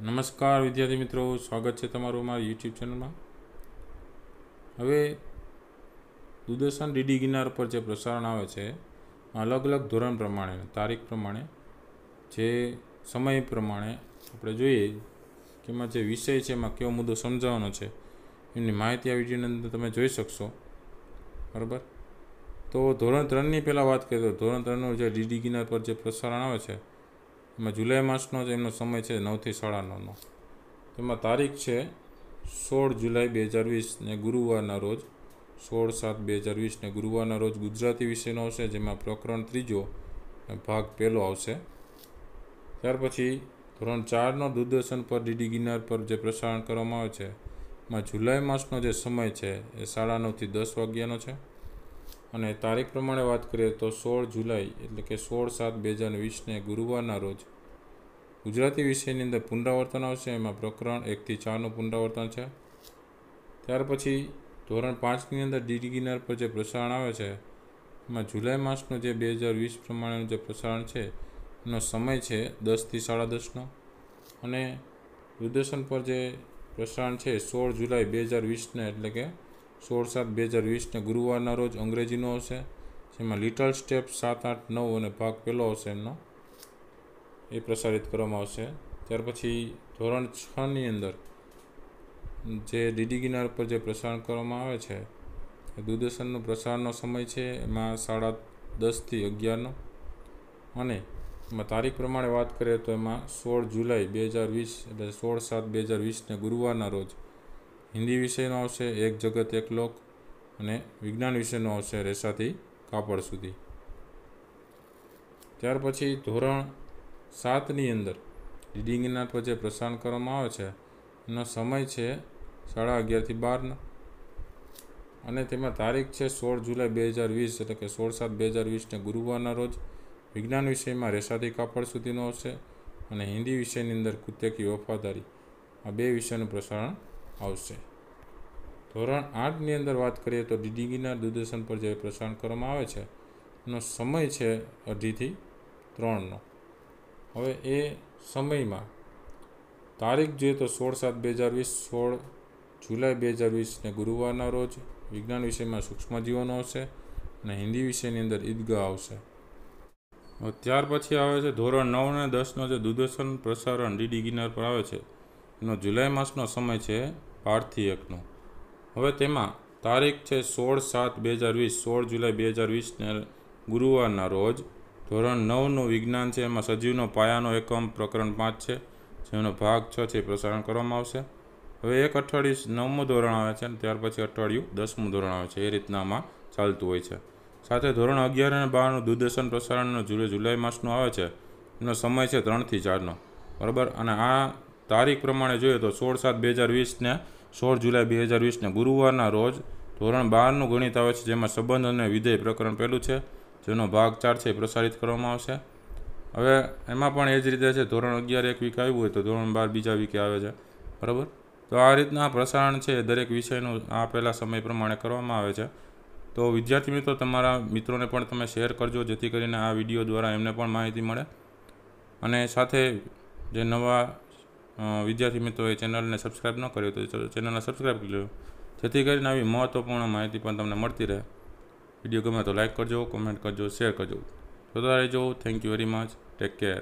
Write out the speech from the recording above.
નમસ્કાર વિદ્યાર્થી મિત્રો સ્વાગત છે તમારું મારી યુટ્યુબ ચેનલમાં હવે દૂરદર્શન ડીડી ગિનાર પર જે પ્રસારણ આવે છે અલગ અલગ ધોરણ પ્રમાણે તારીખ પ્રમાણે જે સમય પ્રમાણે આપણે જોઈએ કે એમાં જે વિષય છે એમાં કેવો મુદ્દો સમજાવવાનો છે એમની માહિતી આ વિડીયોની અંદર તમે જોઈ શકશો બરાબર તો ધોરણ ત્રણની પહેલાં વાત કરીએ તો ધોરણ ત્રણનું જે ડીડી ગિનાર પર જે પ્રસારણ આવે છે એમાં જુલાઈ માસનો જે એમનો સમય છે નવથી સાડા નવનો તેમાં તારીખ છે સોળ જુલાઈ બે હજાર વીસને ગુરુવારના રોજ સોળ સાત બે હજાર વીસને ગુરુવારના રોજ ગુજરાતી વિષયનો આવશે જેમાં પ્રકરણ ત્રીજો ભાગ પહેલો આવશે ત્યાર પછી ધોરણ ચારનો દૂરદર્શન પર ડીડી ગિનાર પર જે પ્રસારણ કરવામાં આવે છે એમાં જુલાઈ માસનો જે સમય છે એ સાડા નવથી દસ વાગ્યાનો છે અને તારીખ પ્રમાણે વાત કરીએ તો સોળ જુલાઈ એટલે કે સોળ સાત બે હજાર વીસને ગુરુવારના રોજ ગુજરાતી વિષયની અંદર પુનરાવર્તન આવશે એમાં પ્રકરણ એકથી ચારનું પુનરાવર્તન છે ત્યાર પછી ધોરણ પાંચની અંદર ડિગ્રીનર પર જે પ્રસારણ આવે છે એમાં જુલાઈ માસનો જે બે હજાર વીસ પ્રમાણેનું જે પ્રસારણ છે એનો સમય છે દસથી સાડા દસનો અને દૂરદર્શન પર જે પ્રસારણ છે સોળ જુલાઈ બે હજાર વીસને એટલે કે સોળ સાત બે હજાર વીસને ગુરુવારના રોજ અંગ્રેજીનો હશે જેમાં લિટલ સ્ટેપ સાત આઠ નવ અને ભાગ પહેલો હશે એમનો એ પ્રસારિત કરવામાં આવશે ત્યાર પછી ધોરણ છની અંદર જે ડીડી ગિનાર પર જે પ્રસારણ કરવામાં આવે છે એ દૂરદર્શનનો પ્રસારણનો સમય છે એમાં સાડા દસથી અગિયારનો અને એમાં તારીખ પ્રમાણે વાત કરીએ તો એમાં સોળ જુલાઈ બે હજાર વીસ એટલે સોળ સાત બે હજાર વીસને ગુરુવારના રોજ હિન્દી વિષયનો આવશે એક જગત એક લોક અને વિજ્ઞાન વિષયનો આવશે રેસાથી કાપડ સુધી ત્યાર પછી ધોરણ સાતની અંદર રીડિંગના જે પ્રસારણ કરવામાં આવે છે એનો સમય છે સાડા અગિયારથી બારનો અને તેમાં તારીખ છે સોળ જુલાઈ બે હજાર વીસ એટલે કે સોળ સાત બે હજાર વીસને ગુરુવારના રોજ વિજ્ઞાન વિષયમાં રેસાથી કાપડ સુધીનો હશે અને હિન્દી વિષયની અંદર કુત્યકી વફાદારી આ બે વિષયનું પ્રસારણ આવશે ધોરણ આઠની અંદર વાત કરીએ તો ડીડીગીના દૂરદર્શન પર જે પ્રસારણ કરવામાં આવે છે એનો સમય છે અઢીથી ત્રણનો હવે એ સમયમાં તારીખ જોઈએ તો સોળ સાત બે હજાર વીસ સોળ જુલાઈ બે હજાર વીસને ગુરુવારના રોજ વિજ્ઞાન વિષયમાં સૂક્ષ્મજીવનો આવશે અને હિન્દી વિષયની અંદર ઈદગાહ આવશે ત્યાર પછી આવે છે ધોરણ નવ અને દસનો જે દૂરદર્શન પ્રસારણ ડીડી ગિનાર પર આવે છે એનો જુલાઈ માસનો સમય છે આરથી એકનો હવે તેમાં તારીખ છે સોળ સાત બે હજાર વીસ સોળ જુલાઈ બે હજાર વીસને ગુરુવારના રોજ ધોરણ નવનું વિજ્ઞાન છે એમાં સજીવનો પાયાનો એકમ પ્રકરણ પાંચ છે જેનો ભાગ છ છે પ્રસારણ કરવામાં આવશે હવે એક અઠવાડિયું નવમું ધોરણ આવે છે અને ત્યાર પછી અઠવાડિયું દસમું ધોરણ આવે છે એ રીતના આમાં ચાલતું હોય છે સાથે ધોરણ અગિયાર અને બારનું દૂરદર્શન પ્રસારણનો જુલે જુલાઈ માસનું આવે છે એનો સમય છે ત્રણથી ચારનો બરાબર અને આ તારીખ પ્રમાણે જોઈએ તો સોળ સાત બે હજાર વીસને સોળ જુલાઈ બે હજાર વીસના ગુરુવારના રોજ ધોરણ બારનું ગણિત આવે છે જેમાં સંબંધ અને વિધેય પ્રકરણ પહેલું છે જેનો ભાગ ચાર છે પ્રસારિત કરવામાં આવશે હવે એમાં પણ એ જ રીતે છે ધોરણ અગિયાર એક વીક આવ્યું હોય તો ધોરણ બાર બીજા વીકે આવે છે બરાબર તો આ રીતના પ્રસારણ છે દરેક વિષયનું આ પહેલાં સમય પ્રમાણે કરવામાં આવે છે તો વિદ્યાર્થી મિત્રો તમારા મિત્રોને પણ તમે શેર કરજો જેથી કરીને આ વિડીયો દ્વારા એમને પણ માહિતી મળે અને સાથે જે નવા વિદ્યાર્થી મિત્રોએ ચેનલને સબસ્ક્રાઈબ ન કરી તો ચેનલને સબસ્ક્રાઈબ કરી લો જેથી કરીને આવી મહત્ત્વપૂર્ણ માહિતી પણ તમને મળતી રહે વિડીયો ગમે તો લાઇક કરજો કોમેન્ટ કરજો શેર કરજો જોતા રહેજો thank you very much take care